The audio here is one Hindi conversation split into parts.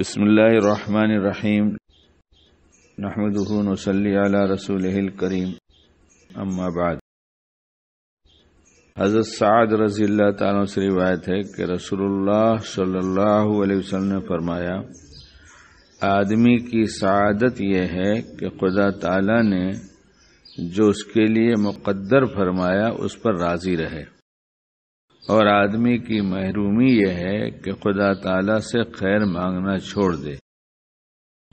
बसमीम नहमदूनसली रसूल करीम अम्माबाद हज़रत साद रजी अल्लाह से रिवायत है कि रसूलुल्लाह सल्लल्लाहु अलैहि वसल्लम ने फरमाया आदमी की सआदत यह है कि खुदा ताला ने जो उसके लिए मुकद्दर फरमाया उस पर राज़ी रहे और आदमी की महरूमी यह है कि खुदा ताला से खैर मांगना छोड़ दे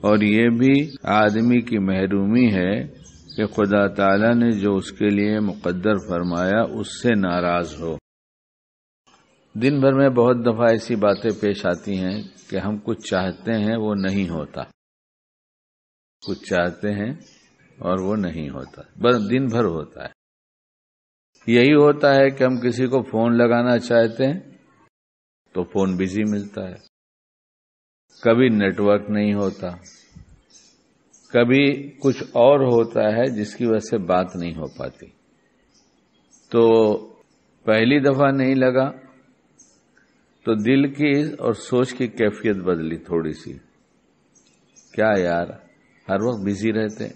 और ये भी आदमी की महरूमी है कि खुदा ताला ने जो उसके लिए मुकद्दर फरमाया उससे नाराज हो दिन भर में बहुत दफा ऐसी बातें पेश आती हैं कि हम कुछ चाहते हैं वो नहीं होता कुछ चाहते हैं और वो नहीं होता बस दिन भर होता है यही होता है कि हम किसी को फोन लगाना चाहते हैं तो फोन बिजी मिलता है कभी नेटवर्क नहीं होता कभी कुछ और होता है जिसकी वजह से बात नहीं हो पाती तो पहली दफा नहीं लगा तो दिल की और सोच की कैफियत बदली थोड़ी सी क्या यार हर वक्त बिजी रहते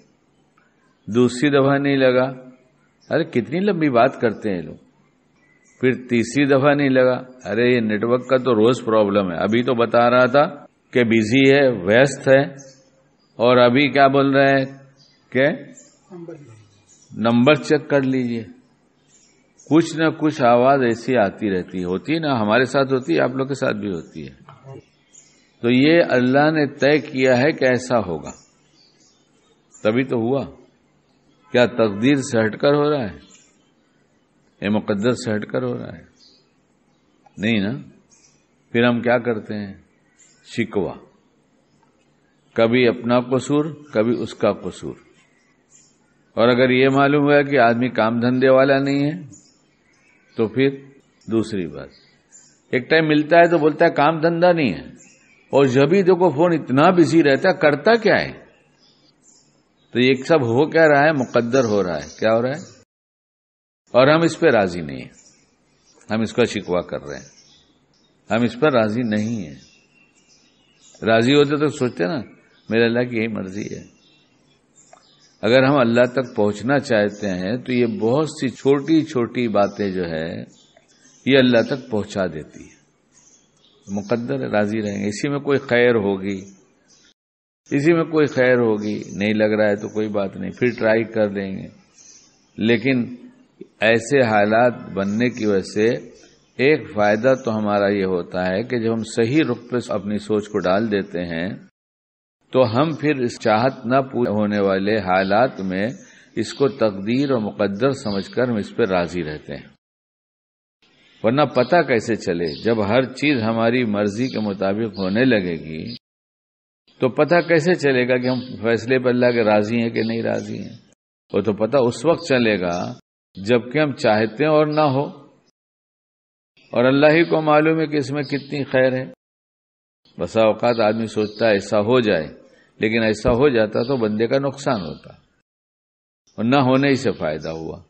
दूसरी दफा नहीं लगा अरे कितनी लंबी बात करते हैं लोग फिर तीसरी दफा नहीं लगा अरे ये नेटवर्क का तो रोज प्रॉब्लम है अभी तो बता रहा था कि बिजी है व्यस्त है और अभी क्या बोल रहे हैं के नंबर चेक कर लीजिए कुछ ना कुछ आवाज ऐसी आती रहती है होती है ना हमारे साथ होती है आप लोग के साथ भी होती है तो ये अल्लाह ने तय किया है कि ऐसा होगा तभी तो हुआ क्या तकदीर से हटकर हो रहा है ये मुकद्दर से हटकर हो रहा है नहीं ना फिर हम क्या करते हैं शिकवा कभी अपना कसूर कभी उसका कसूर और अगर ये मालूम हुआ कि आदमी काम धंधे वाला नहीं है तो फिर दूसरी बात एक टाइम मिलता है तो बोलता है काम धंधा नहीं है और जब भी देखो फोन इतना बिजी रहता है करता क्या है तो ये सब हो क्या रहा है मुकद्दर हो रहा है क्या हो रहा है और हम इस पर राजी नहीं है हम इसका शिकवा कर रहे हैं हम इस पर राजी नहीं है राजी होते तो सोचते ना मेरे अल्लाह की यही मर्जी है अगर हम अल्लाह तक पहुंचना चाहते हैं तो ये बहुत सी छोटी छोटी बातें जो है ये अल्लाह तक पहुंचा देती है मुकद्दर राजी रहेंगे इसी में कोई खैर होगी इसी में कोई खैर होगी नहीं लग रहा है तो कोई बात नहीं फिर ट्राई कर देंगे लेकिन ऐसे हालात बनने की वजह से एक फायदा तो हमारा ये होता है कि जब हम सही रुख पे अपनी सोच को डाल देते हैं तो हम फिर इस चाहत न पूरे होने वाले हालात में इसको तकदीर और मुकद्दर समझकर हम इस पर राजी रहते हैं वरना पता कैसे चले जब हर चीज हमारी मर्जी के मुताबिक होने लगेगी तो पता कैसे चलेगा कि हम फैसले पर अल्लाह के राजी हैं कि नहीं राजी हैं वो तो पता उस वक्त चलेगा जबकि हम चाहते हैं और ना हो और अल्लाह ही को मालूम है कि इसमें कितनी खैर है बसा औकात आदमी सोचता है ऐसा हो जाए लेकिन ऐसा हो जाता तो बंदे का नुकसान होता और न होने से फायदा हुआ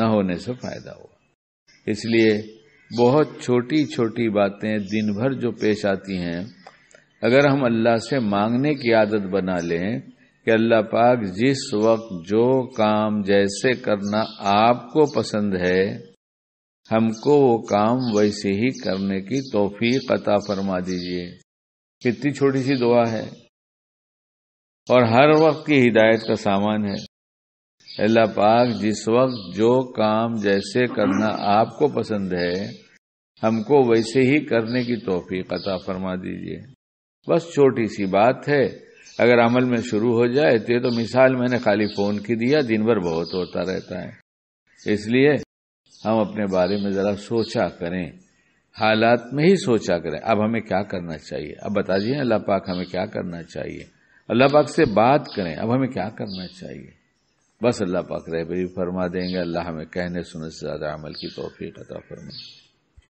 न होने से फायदा हुआ इसलिए बहुत छोटी छोटी बातें दिन भर जो पेश आती हैं अगर हम अल्लाह से मांगने की आदत बना लें कि अल्लाह पाक जिस वक्त जो काम जैसे करना आपको पसंद है हमको वो काम वैसे ही करने की तोफीक अता फरमा दीजिए कितनी छोटी सी दुआ है और हर वक्त की हिदायत का सामान है अल्लाह पाक जिस वक्त जो काम जैसे करना आपको पसंद है हमको वैसे ही करने की तोफीक अता फरमा दीजिए बस छोटी सी बात है अगर अमल में शुरू हो जाए तो ये तो मिसाल मैंने खाली फोन की दिया दिन भर बहुत होता रहता है इसलिए हम अपने बारे में जरा सोचा करें हालात में ही सोचा करें अब हमें क्या करना चाहिए अब बता दिए अल्लाह पाक हमें क्या करना चाहिए अल्लाह पाक से बात करें अब हमें क्या करना चाहिए बस अल्लाह पाक रहबरी फरमा देंगे अल्लाह हमें कहने सुनने से ज्यादा अमल की तोफ़ी अता फरमाएंगे